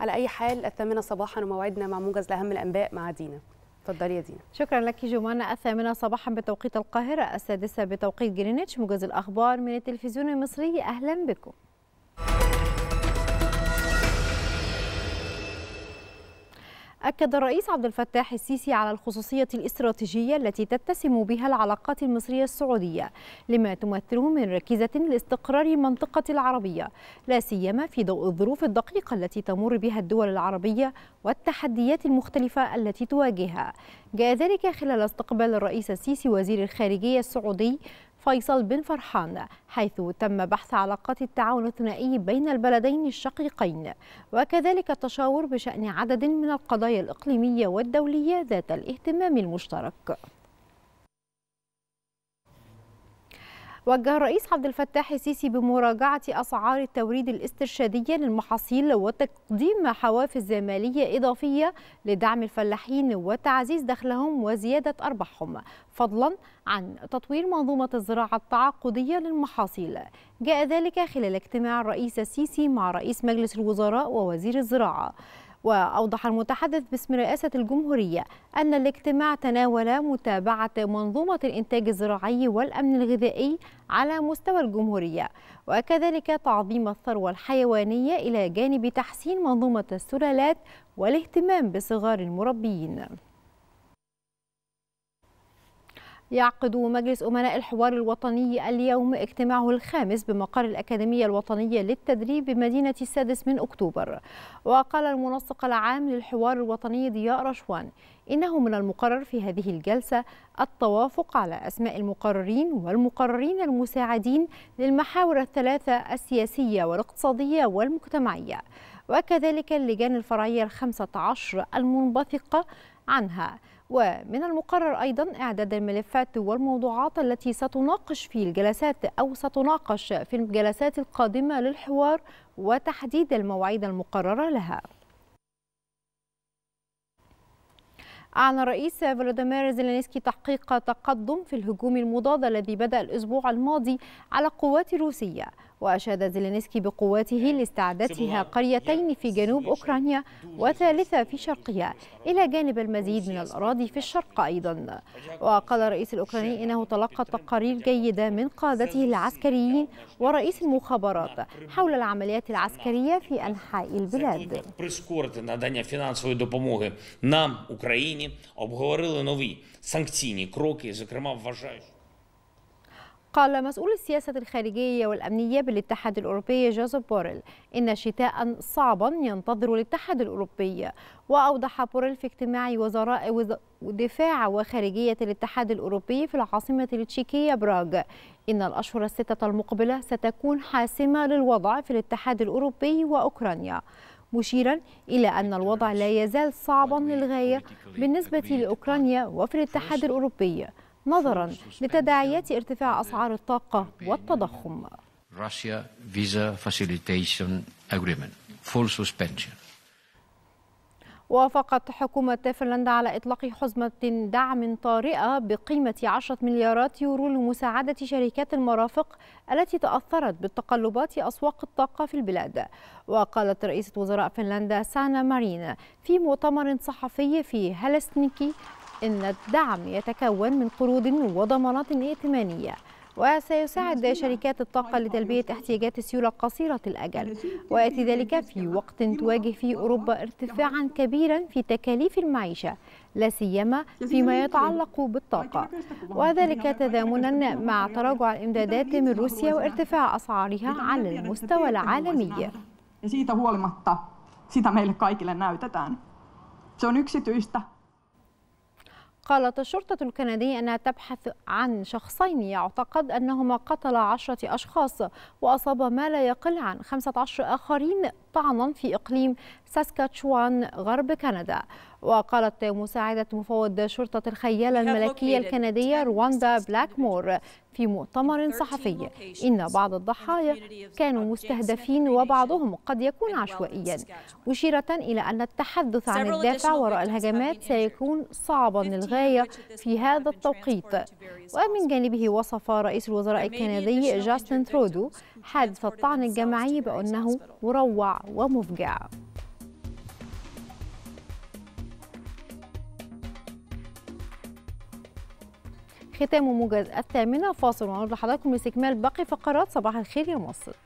على اي حال الثامنه صباحا وموعدنا مع موجز لاهم الانباء مع دينا اتفضلي يا دينا شكرا لك جمانة الثامنة صباحا بتوقيت القاهرة السادسة بتوقيت جرينتش موجز الأخبار من التلفزيون المصري أهلا بكم أكد الرئيس عبد الفتاح السيسي على الخصوصية الاستراتيجية التي تتسم بها العلاقات المصرية السعودية لما تمثله من ركيزة لاستقرار المنطقة العربية لا سيما في ضوء الظروف الدقيقة التي تمر بها الدول العربية والتحديات المختلفة التي تواجهها جاء ذلك خلال استقبال الرئيس السيسي وزير الخارجية السعودي فيصل بن فرحان حيث تم بحث علاقات التعاون الثنائي بين البلدين الشقيقين وكذلك التشاور بشأن عدد من القضايا الإقليمية والدولية ذات الاهتمام المشترك وجه الرئيس عبد الفتاح السيسي بمراجعة أسعار التوريد الاسترشادية للمحاصيل وتقديم حوافز مالية إضافية لدعم الفلاحين وتعزيز دخلهم وزيادة أرباحهم فضلا عن تطوير منظومة الزراعة التعاقدية للمحاصيل جاء ذلك خلال اجتماع الرئيس السيسي مع رئيس مجلس الوزراء ووزير الزراعة وأوضح المتحدث باسم رئاسة الجمهورية أن الاجتماع تناول متابعة منظومة الإنتاج الزراعي والأمن الغذائي على مستوى الجمهورية وكذلك تعظيم الثروة الحيوانية إلى جانب تحسين منظومة السلالات والاهتمام بصغار المربيين يعقد مجلس أمناء الحوار الوطني اليوم اجتماعه الخامس بمقر الأكاديمية الوطنية للتدريب بمدينة السادس من أكتوبر وقال المنسق العام للحوار الوطني ضياء رشوان إنه من المقرر في هذه الجلسة التوافق على أسماء المقررين والمقررين المساعدين للمحاور الثلاثة السياسية والاقتصادية والمجتمعية وكذلك اللجان الفرعية الخمسة عشر المنبثقة عنها ومن المقرر أيضا إعداد الملفات والموضوعات التي ستناقش في الجلسات أو ستناقش في الجلسات القادمة للحوار وتحديد المواعيد المقررة لها أعلن الرئيس فلاديمير زيلينسكي تحقيق تقدم في الهجوم المضاد الذي بدأ الأسبوع الماضي على القوات الروسية وأشاد زيلينسكي بقواته إيه، لاستعادتها قريتين في جنوب أوكرانيا وثالثة في شرقها إلى جانب المزيد من الأراضي في الشرق أيضا وقال الرئيس الأوكراني إنه تلقى تقارير جيدة من قادته العسكريين ورئيس المخابرات حول العمليات العسكرية في أنحاء البلاد прискорити надання обговорили нові санкційні кроки, зокрема قال مسؤول السياسة الخارجية والأمنية بالاتحاد الأوروبي جوزيف بوريل إن شتاء صعبا ينتظر الاتحاد الأوروبي وأوضح بوريل في اجتماع وزراء وز... دفاع وخارجية الاتحاد الأوروبي في العاصمة التشيكية براغ إن الأشهر الستة المقبلة ستكون حاسمة للوضع في الاتحاد الأوروبي وأوكرانيا مشيرا إلى أن الوضع لا يزال صعبا للغاية بالنسبة لأوكرانيا وفي الاتحاد الأوروبي نظرا لتداعيات ارتفاع أسعار الطاقة والتضخم وافقت حكومة فنلندا على إطلاق حزمة دعم طارئة بقيمة 10 مليارات يورو لمساعدة شركات المرافق التي تأثرت بالتقلبات أسواق الطاقة في البلاد وقالت رئيسة وزراء فنلندا سانا مارين في مؤتمر صحفي في هلسنكي أن الدعم يتكون من قروض وضمانات ائتمانية وسيساعد شركات الطاقة لتلبية احتياجات السيولة قصيرة الأجل ويأتي ذلك في وقت تواجه فيه أوروبا ارتفاعا كبيرا في تكاليف المعيشة لا سيما فيما يتعلق بالطاقة وذلك تزامنا مع تراجع الإمدادات من روسيا وارتفاع أسعارها على المستوى العالمي siitä huolimatta sitä meille kaikille näytetään. Se on yksityistä. قالت الشرطة الكندية أنها تبحث عن شخصين يعتقد أنهما قتلا عشرة أشخاص وأصاب ما لا يقل عن 15 آخرين طعما في إقليم ساسكاتشوان غرب كندا وقالت مساعدة مفوض شرطة الخيالة الملكية الكندية رواندا بلاكمور في مؤتمر صحفي إن بعض الضحايا كانوا مستهدفين وبعضهم قد يكون عشوائيا مشيرة إلى أن التحدث عن الدافع وراء الهجمات سيكون صعبا للغاية في هذا التوقيت ومن جانبه وصف رئيس الوزراء الكندي جاستن ترودو حادث الطعن الجماعي بأنه مروع ومفجعة ختام موجز الثامنة فاصل ونرد لحضراتكم لاستكمال باقي فقرات صباح الخير يا مصر